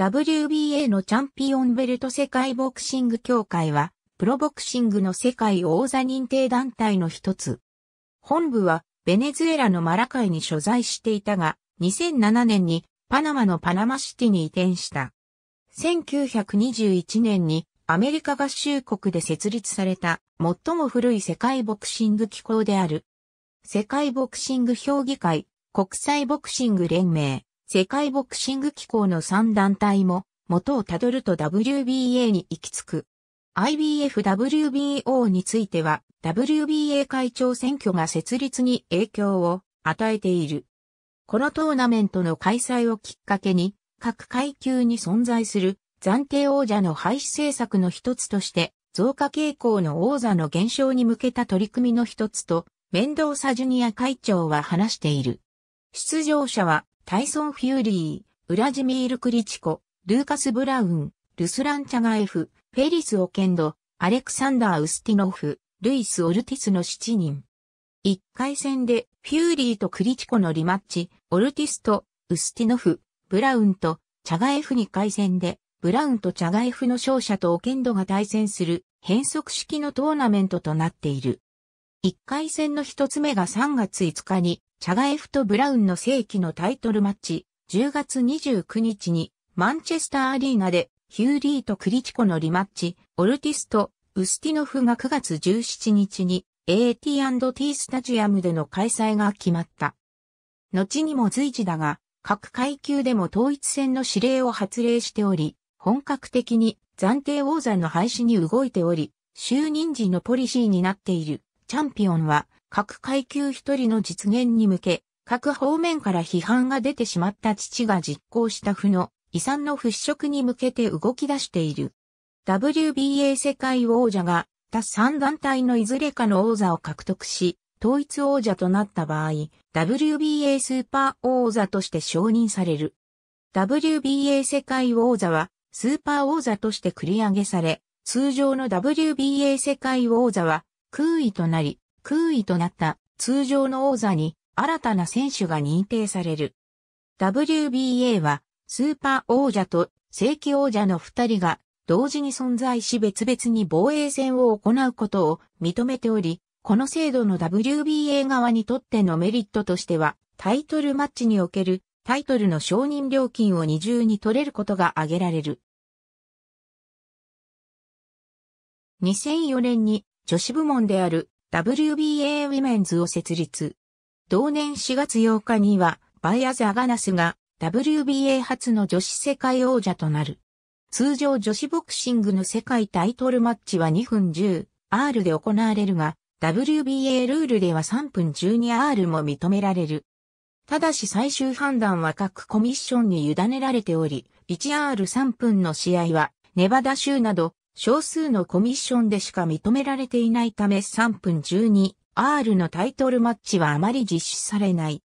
WBA のチャンピオンベルト世界ボクシング協会は、プロボクシングの世界王座認定団体の一つ。本部は、ベネズエラのマラカイに所在していたが、2007年にパナマのパナマシティに移転した。1921年にアメリカ合衆国で設立された最も古い世界ボクシング機構である。世界ボクシング評議会国際ボクシング連盟世界ボクシング機構の3団体も、元をたどると WBA に行き着く。IBFWBO については WBA 会長選挙が設立に影響を与えている。このトーナメントの開催をきっかけに各階級に存在する暫定王者の廃止政策の一つとして増加傾向の王座の減少に向けた取り組みの一つとメンドーサジュニア会長は話している。出場者はタイソン・フューリー、ウラジミール・クリチコ、ルーカス・ブラウン、ルスラン・チャガエフ、フェリス・オケンド、アレクサンダー・ウスティノフ、ルイス・オルティスの7人。1回戦でフューリーとクリチコのリマッチ、オルティスとウスティノフ、ブラウンとチャガエフ2回戦で、ブラウンとチャガエフの勝者とオケンドが対戦する変則式のトーナメントとなっている。1回戦の1つ目が3月5日に、チャガエフとブラウンの世紀のタイトルマッチ、10月29日に、マンチェスターアリーナで、ヒューリーとクリチコのリマッチ、オルティスとウスティノフが9月17日に AT&T スタジアムでの開催が決まった。後にも随時だが、各階級でも統一戦の指令を発令しており、本格的に暫定王座の廃止に動いており、就任時のポリシーになっている。チャンピオンは各階級一人の実現に向け、各方面から批判が出てしまった父が実行した負の遺産の払拭に向けて動き出している。WBA 世界王者が他3団体のいずれかの王座を獲得し、統一王者となった場合、WBA スーパー王座として承認される。WBA 世界王座はスーパー王座として繰り上げされ、通常の WBA 世界王座は空位となり、空位となった通常の王座に新たな選手が認定される。WBA はスーパー王者と正規王者の二人が同時に存在し別々に防衛戦を行うことを認めており、この制度の WBA 側にとってのメリットとしては、タイトルマッチにおけるタイトルの承認料金を二重に取れることが挙げられる。2004年に女子部門である WBA ウィメンズを設立。同年4月8日には、バイアザ・ガナスが WBA 初の女子世界王者となる。通常女子ボクシングの世界タイトルマッチは2分 10R で行われるが、WBA ルールでは3分 12R も認められる。ただし最終判断は各コミッションに委ねられており、1R3 分の試合は、ネバダ州など少数のコミッションでしか認められていないため3分 12R のタイトルマッチはあまり実施されない。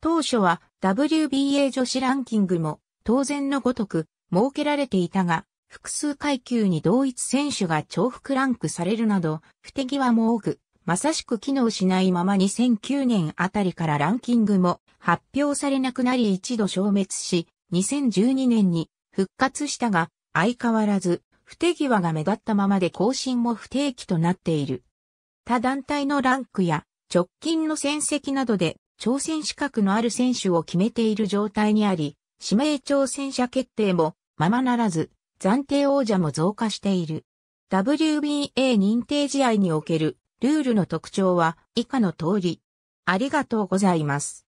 当初は WBA 女子ランキングも当然のごとく設けられていたが、複数階級に同一選手が重複ランクされるなど、不手際も多く、まさしく機能しないまま2009年あたりからランキングも発表されなくなり一度消滅し、2012年に復活したが、相変わらず不手際が目立ったままで更新も不定期となっている。他団体のランクや直近の戦績などで挑戦資格のある選手を決めている状態にあり、指名挑戦者決定もままならず、暫定王者も増加している。WBA 認定試合におけるルールの特徴は以下の通り。ありがとうございます。